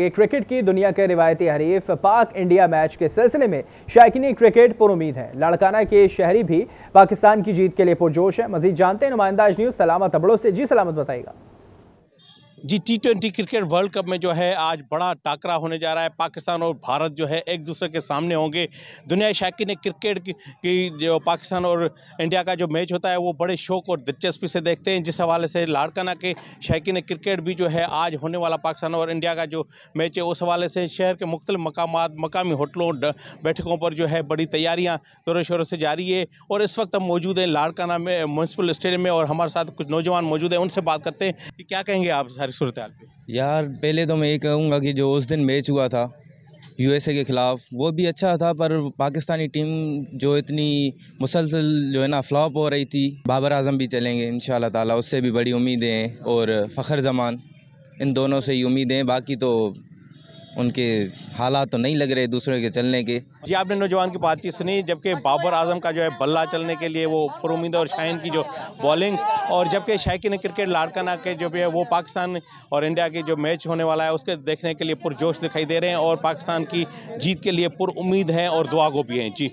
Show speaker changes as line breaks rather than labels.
cricket की दुनिया के रिवायती हरीफ पाक इंडिया मैच के सिलसिले में शायकीन क्रिकेट पुरुद है लाड़काना के शहरी भी पाकिस्तान की जीत के लिए पुरजोश है मजीद जानते हैं नुमाइंदाज न्यूज सलामत अबड़ों से जी सलामत बताएगा
जी T twenty cricket world cup में जो है आज बड़ा टाकरा होने जा रहा है पाकिस्तान और भारत जो है एक दूसरे के सामने होंगे दुनिया शाकिर ने क्रिकेट की, जो पाकिस्तान और इंडिया का जो मैच होता है वो बड़े शौक और दिलचस्पी से देखते हैं जिस हवाले से लाड़काना के शाकिर ने क्रिकेट भी जो है आज होने वाला पाकिस्तान और इंडिया का जो मैच है उस हवाले से शहर के मुख्तल मकाम मकामी होटलों बैठकों पर जो है बड़ी तैयारियाँ जोरों शोरों से जारी है और इस वक्त हम मौजूद हैं लाड़काना में म्यूनसिपल स्टेडियम में और हमारे साथ कुछ नौजवान मौजूद हैं उनसे बात करते हैं कि क्या कहेंगे आप सर तुम्हारी सूरत हाल
यार पहले तो मैं ये कहूँगा कि जो उस दिन मैच हुआ था यूएसए के ख़िलाफ़ वो भी अच्छा था पर पाकिस्तानी टीम जो इतनी मुसलसल जो है ना फ्लॉप हो रही थी बाबर आजम भी चलेंगे इन ताला उससे भी बड़ी उम्मीदें हैं और फ़खर जमान इन दोनों से ही उम्मीदें बाकी तो उनके हालात तो नहीं लग रहे दूसरे के चलने के
जी आपने नौजवान की बातचीत सुनी जबकि बाबर आजम का जो है बल्ला चलने के लिए वो पुरुमिंदा और शाहन की जो बॉलिंग और जबकि शायकीन क्रिकेट लाड़काना के जो भी है वो पाकिस्तान और इंडिया के जो मैच होने वाला है उसके देखने के लिए पुरजोश दिखाई दे रहे हैं और पाकिस्तान की जीत के लिए पुरुद हैं और दुआ गो भी हैं जी